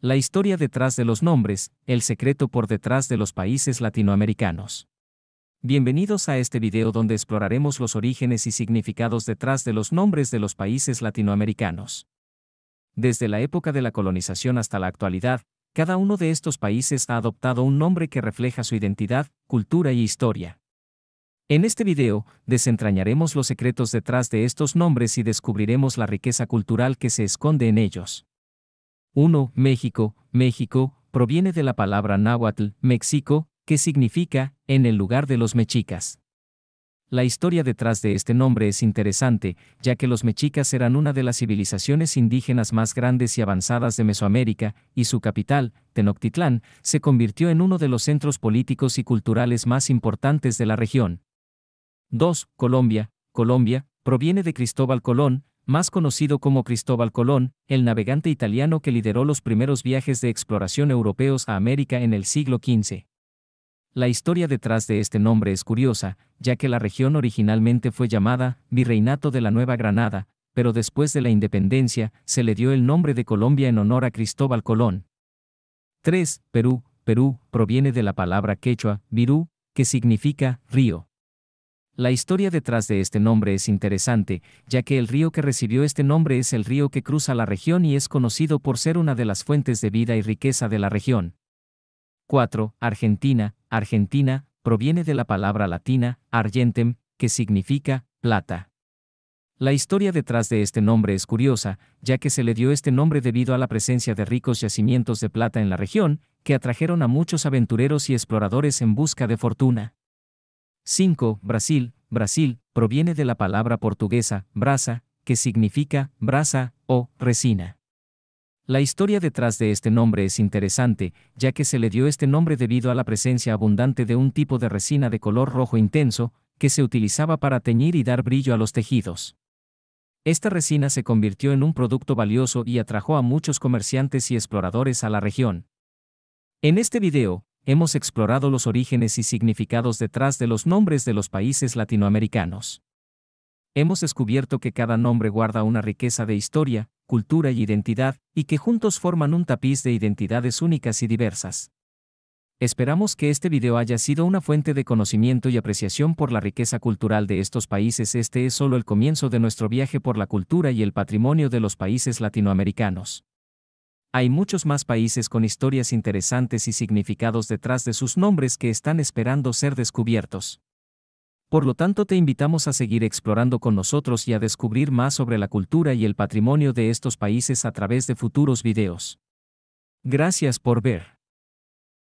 La historia detrás de los nombres, el secreto por detrás de los países latinoamericanos. Bienvenidos a este video donde exploraremos los orígenes y significados detrás de los nombres de los países latinoamericanos. Desde la época de la colonización hasta la actualidad, cada uno de estos países ha adoptado un nombre que refleja su identidad, cultura y historia. En este video, desentrañaremos los secretos detrás de estos nombres y descubriremos la riqueza cultural que se esconde en ellos. 1. México, México, proviene de la palabra náhuatl, México, que significa, en el lugar de los mexicas. La historia detrás de este nombre es interesante, ya que los mexicas eran una de las civilizaciones indígenas más grandes y avanzadas de Mesoamérica, y su capital, Tenochtitlán, se convirtió en uno de los centros políticos y culturales más importantes de la región. 2. Colombia. Colombia, proviene de Cristóbal Colón, más conocido como Cristóbal Colón, el navegante italiano que lideró los primeros viajes de exploración europeos a América en el siglo XV. La historia detrás de este nombre es curiosa, ya que la región originalmente fue llamada Virreinato de la Nueva Granada, pero después de la independencia se le dio el nombre de Colombia en honor a Cristóbal Colón. 3. Perú. Perú proviene de la palabra quechua, virú, que significa río. La historia detrás de este nombre es interesante, ya que el río que recibió este nombre es el río que cruza la región y es conocido por ser una de las fuentes de vida y riqueza de la región. 4. Argentina. Argentina proviene de la palabra latina argentem, que significa plata. La historia detrás de este nombre es curiosa, ya que se le dio este nombre debido a la presencia de ricos yacimientos de plata en la región, que atrajeron a muchos aventureros y exploradores en busca de fortuna. 5. Brasil. Brasil proviene de la palabra portuguesa brasa, que significa brasa o resina. La historia detrás de este nombre es interesante, ya que se le dio este nombre debido a la presencia abundante de un tipo de resina de color rojo intenso, que se utilizaba para teñir y dar brillo a los tejidos. Esta resina se convirtió en un producto valioso y atrajo a muchos comerciantes y exploradores a la región. En este video, hemos explorado los orígenes y significados detrás de los nombres de los países latinoamericanos. Hemos descubierto que cada nombre guarda una riqueza de historia, cultura y identidad, y que juntos forman un tapiz de identidades únicas y diversas. Esperamos que este video haya sido una fuente de conocimiento y apreciación por la riqueza cultural de estos países. Este es solo el comienzo de nuestro viaje por la cultura y el patrimonio de los países latinoamericanos. Hay muchos más países con historias interesantes y significados detrás de sus nombres que están esperando ser descubiertos. Por lo tanto, te invitamos a seguir explorando con nosotros y a descubrir más sobre la cultura y el patrimonio de estos países a través de futuros videos. Gracias por ver.